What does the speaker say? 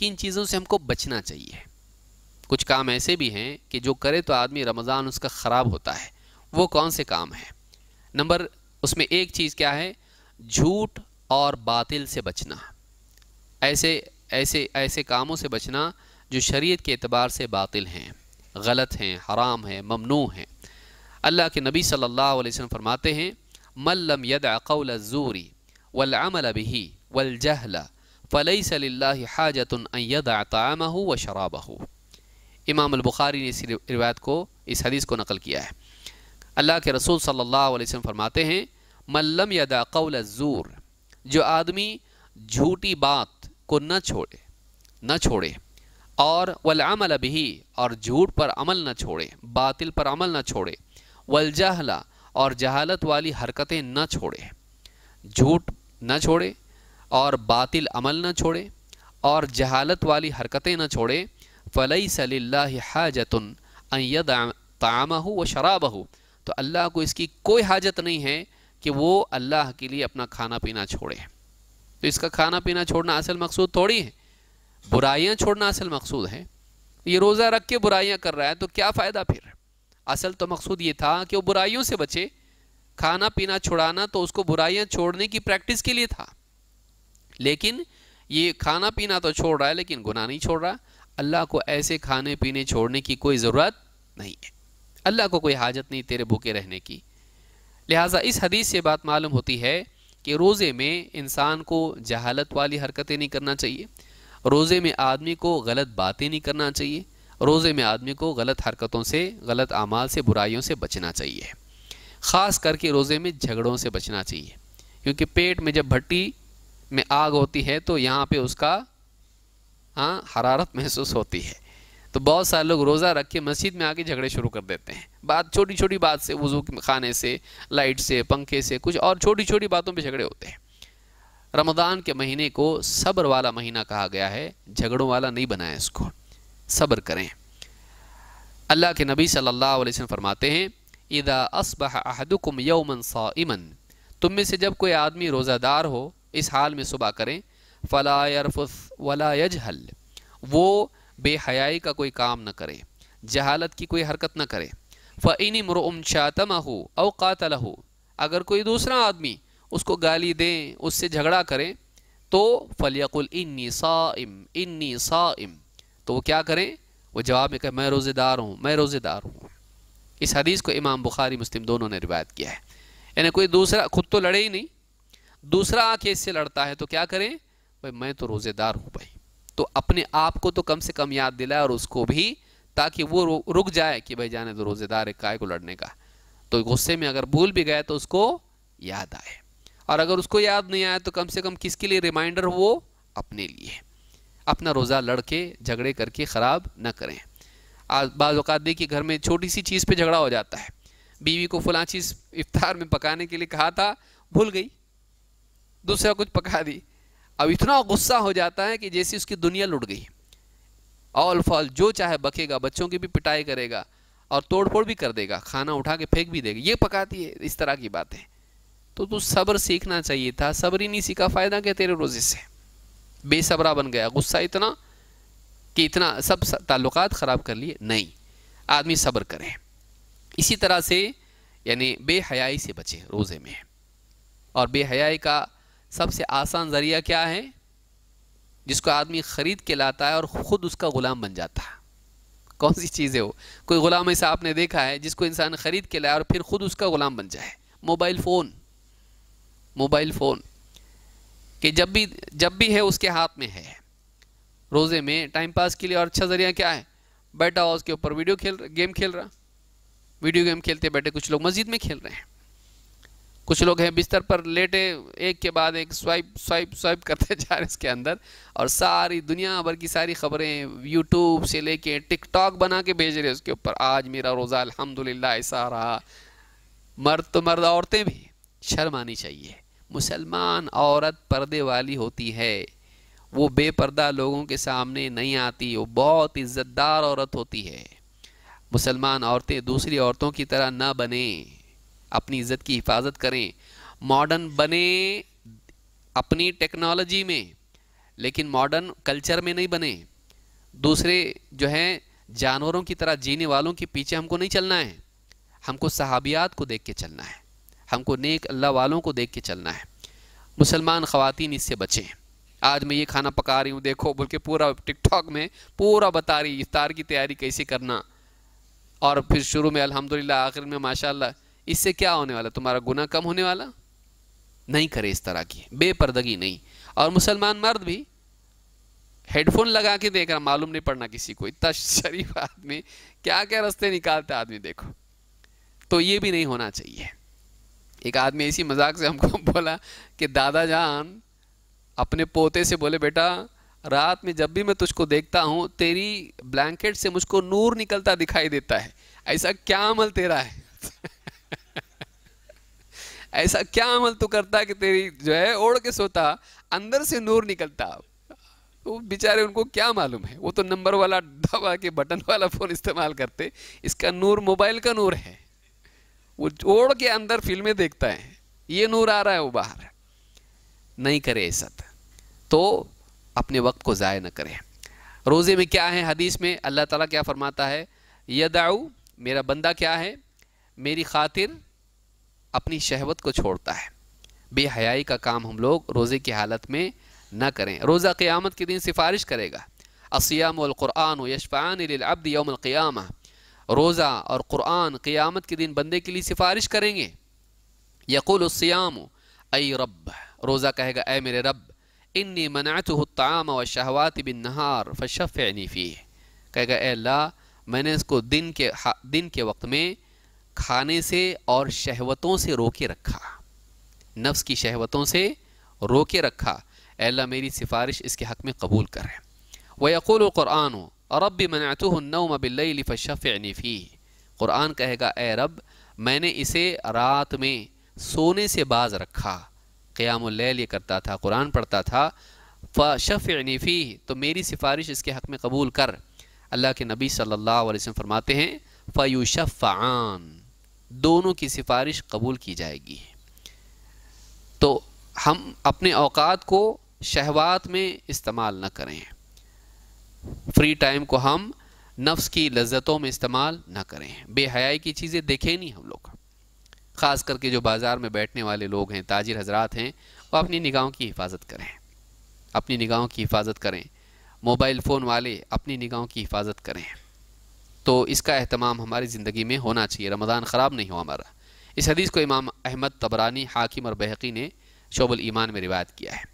कि इन चीज़ों से हमको बचना चाहिए कुछ काम ऐसे भी हैं कि जो करे तो आदमी रमज़ान उसका ख़राब होता है वो कौन से काम है नंबर उसमें एक चीज़ क्या है झूठ और बातिल से बचना ऐसे ऐसे ऐसे कामों से बचना जो शरीयत के अतबार से बातिल हैं गलत हैं हराम हैं ममनू हैं अल्लाह के नबी सल्लल्लाहु अलैहि वसल्लम फरमाते हैं मल्लम यद अकौल ज़ूरी वलअमल बिही वलजहला फ़लई सल्ला हाजत व शराब हो इमाम अलबुखारी ने इस रिवायत को इस हदीस को नकल किया है अल्लाह के रसूल सल्ला वसम फरमाते हैं मल्लम यदा कौल ज़ूर जो आदमी झूठी बात को न छोड़े न छोड़े और वलामल भी और झूठ पर अमल न छोड़े बातिल पर अमल न छोड़े वलजहला और जहालत वाली हरकतें न छोड़े झूठ न छोड़े और बातिल अमल न छोड़े और जहालत वाली हरकतें न छोड़े फ़लई सल्ला हाजतन अयद ताम हो व शराब हो तो अल्लाह को इसकी कोई हाजत नहीं है कि वो अल्लाह के लिए अपना खाना पीना छोड़े तो इसका खाना पीना छोड़ना असल मकसूद थोड़ी है बुराइयाँ छोड़ना असल मकसूद है ये रोज़ा रख के बुराइयाँ कर रहा है तो क्या फ़ायदा फिर असल तो मकसूद ये था कि वो बुराइयों से बचे खाना पीना छुड़ाना तो उसको बुराइयाँ छोड़ने की प्रैक्टिस के लिए था लेकिन ये खाना पीना तो छोड़ रहा है लेकिन गुनाह नहीं छोड़ रहा अल्लाह को ऐसे खाने पीने छोड़ने की कोई ज़रूरत नहीं है अल्लाह को कोई हाजत नहीं तेरे भूखे रहने की लिहाजा इस हदीस से बात मालूम होती है कि रोज़े में इंसान को जहालत वाली हरकतें नहीं करना चाहिए रोज़े में आदमी को गलत बातें नहीं करना चाहिए रोज़े में आदमी को गलत हरकतों से गलत अमाल से बुराइयों से बचना चाहिए ख़ास करके रोज़े में झगड़ों से बचना चाहिए क्योंकि पेट में जब भट्टी में आग होती है तो यहाँ पे उसका हाँ हरारत महसूस होती है तो बहुत सारे लोग रोज़ा रख के मस्जिद में आके झगड़े शुरू कर देते हैं बात छोटी छोटी बात से वज़ू खाने से लाइट से पंखे से कुछ और छोटी छोटी बातों पे झगड़े होते हैं रमदान के महीने को सब्र वाला महीना कहा गया है झगड़ों वाला नहीं बनाया इसको सब्र करें अल्लाह के नबी सल्लल्लाहु अलैहि वसल्लम फरमाते हैं इदा असबह अहदुकुम यौमन साइमन तुम में से जब कोई आदमी रोज़ादार हो इस हाल में सुबह करें फलायरफ यरफ़ुस वला यजहल वो बेहयाई का कोई काम न करे जहालत की कोई हरकत न करे फ़ैन मरुम शातम हो अवकात हो अगर कोई दूसरा आदमी उसको गाली दें उससे झगड़ा करें तो फलियकुल इन्नी साइम इन्नी साइम तो वो क्या करें वो जवाब में कहे मैं रोज़ेदार हूँ मैं रोज़ेदार हूँ इस हदीस को इमाम बुखारी मुस्लिम दोनों ने रिवायत किया है यानी कोई दूसरा खुद तो लड़े ही नहीं दूसरा आके इससे लड़ता है तो क्या करें भाई मैं तो रोज़ेदार हूं भाई तो अपने आप को तो कम से कम याद दिलाए और उसको भी ताकि वो रुक जाए कि भाई जाने तो रोज़ेदार है काय को लड़ने का तो गुस्से में अगर भूल भी गए तो उसको याद आए और अगर उसको याद नहीं आया तो कम से कम किसके लिए रिमाइंडर वो अपने लिए अपना रोज़ा लड़के झगड़े करके ख़राब ना करें आज बाज़ात देखिए घर में छोटी सी चीज़ पे झगड़ा हो जाता है बीवी को फला चीज़ इफ्तार में पकाने के लिए कहा था भूल गई दूसरा कुछ पका दी अब इतना गुस्सा हो जाता है कि जैसे उसकी दुनिया लुट गई ऑल फॉल जो चाहे बकेगा बच्चों की भी पिटाई करेगा और तोड़फोड़ भी कर देगा खाना उठा के फेंक भी देगा ये पकाती है इस तरह की बातें तो तू सब्र सीखना चाहिए था सब्र ही नहीं सीखा फ़ायदा क्या तेरे रोज़े से बेसब्रा बन गया गुस्सा इतना कि इतना सब ताल्लुक ख़राब कर लिए नहीं आदमी सब्र करे इसी तरह से यानी बेहयाई से बचे रोज़े में और बेहयाई का सबसे आसान ज़रिया क्या है जिसको आदमी ख़रीद के लाता है और ख़ुद उसका ग़ुलाम बन जाता है कौन सी चीज़ है वो कोई ग़ुलाम ऐसा आपने देखा है जिसको इंसान ख़रीद के लाया और फिर ख़ुद उसका ग़ुलाम बन जाए मोबाइल फ़ोन मोबाइल फ़ोन कि जब भी जब भी है उसके हाथ में है रोज़े में टाइम पास के लिए और अच्छा ज़रिया क्या है बैठा हुआ उसके ऊपर वीडियो खेल गेम खेल रहा वीडियो गेम खेलते बैठे कुछ लोग मस्जिद में खेल रहे हैं कुछ लोग हैं बिस्तर पर लेटे एक के बाद एक स्वाइप स्वाइप स्वाइप करते जा रहे इसके अंदर और सारी दुनिया भर की सारी खबरें यूट्यूब से लेके टिकटॉक बना के भेज रहे उसके ऊपर आज मेरा रोज़ा अल्हम्दुलिल्लाह ऐसा रहा मर्द तो मर्द औरतें भी शर्म आनी चाहिए मुसलमान औरत पर्दे वाली होती है वो बेपर्दा लोगों के सामने नहीं आती वो बहुत इज़्ज़तदार औरत होती है मुसलमान औरतें दूसरी औरतों की तरह ना बने अपनी इज्जत की हिफाजत करें मॉडर्न बने अपनी टेक्नोलॉजी में लेकिन मॉडर्न कल्चर में नहीं बने दूसरे जो हैं जानवरों की तरह जीने वालों के पीछे हमको नहीं चलना है हमको सहाबियात को देख के चलना है हमको नेक अल्लाह वालों को देख के चलना है मुसलमान ख़वातीन इससे बचें आज मैं ये खाना पका रही हूँ देखो बोल के पूरा टिकटॉक में पूरा बता रही इफ्तार की तैयारी कैसे करना और फिर शुरू में अलहमदिल्ला आखिर में माशाल्लाह इससे क्या होने वाला तुम्हारा गुना कम होने वाला नहीं करे इस तरह की बेपर्दगी नहीं और मुसलमान मर्द भी हेडफोन लगा के देख रहा मालूम नहीं पड़ना किसी को इतना शरीफ आदमी क्या क्या रास्ते निकालते आदमी देखो तो ये भी नहीं होना चाहिए एक आदमी इसी मजाक से हमको बोला कि दादा जान अपने पोते से बोले बेटा रात में जब भी मैं तुझको देखता हूँ तेरी ब्लैंकेट से मुझको नूर निकलता दिखाई देता है ऐसा क्या अमल तेरा है ऐसा क्या अमल तो करता कि तेरी जो है ओढ़ के सोता अंदर से नूर निकलता वो बेचारे उनको क्या मालूम है वो तो नंबर वाला दबा के बटन वाला फ़ोन इस्तेमाल करते इसका नूर मोबाइल का नूर है वो ओढ़ के अंदर फिल्में देखता है ये नूर आ रहा है वो बाहर नहीं करे ऐसा तो अपने वक्त को ज़ाय न करें रोज़े में क्या है हदीस में अल्लाह ताला क्या फरमाता है यदाऊ मेरा बंदा क्या है मेरी खातिर अपनी शहवत को छोड़ता है बेहयाई का काम हम लोग रोज़े की हालत में ना करें रोज़ा क़ियामत के दिन सिफारिश करेगा असयामक़ुरान यशफ़ानअब्द यौमक़याम रोज़ा और क़ुरान क़ियामत के दिन बंदे के लिए सिफारिश करेंगे यकुलसयाम ऐ रब रोज़ा कहेगा ए मेरे रब इन्नी मनात व शहवात बिन नहार फ़शफ़ी कहेगा ए ला मैंने इसको दिन के दिन के वक्त में खाने से और शहवतों से रोके रखा नफ्स की शहवतों से रोके रखा अल्लाह मेरी सिफारिश इसके हक़ में कबूल कर रहे वक़ुल क़ुरान और रब भी मनात नबिल्लिफ़ी फ़ी क़ुरान कहेगा ए रब मैंने इसे रात में सोने से बाज रखा क़्यामल ये करता था कुरान पढ़ता था फ़शफ़ी तो मेरी सिफारिश इसके हक़ में कबूल कर अल्लाह के नबी सल्ला वसम फरमाते हैं फ़यूशफ़ान दोनों की सिफारिश कबूल की जाएगी तो हम अपने अवकात को शहवात में इस्तेमाल न करें फ्री टाइम को हम नफ्स की लज्जतों में इस्तेमाल न करें बेहयाई की चीज़ें देखें नहीं हम लोग ख़ास करके जो बाज़ार में बैठने वाले लोग हैं ताजिर हजरात हैं वो अपनी निगाहों की हिफाजत करें अपनी निगाहों की हिफाजत करें मोबाइल फ़ोन वाले अपनी निगाहों की हिफाजत करें तो इसका अहतमाम हमारी ज़िंदगी में होना चाहिए रमज़ान ख़राब नहीं हो हमारा इस हदीस को इमाम अहमद तबरानी हाकिम और बहकी ने शोबल ईमान में रिवायत किया है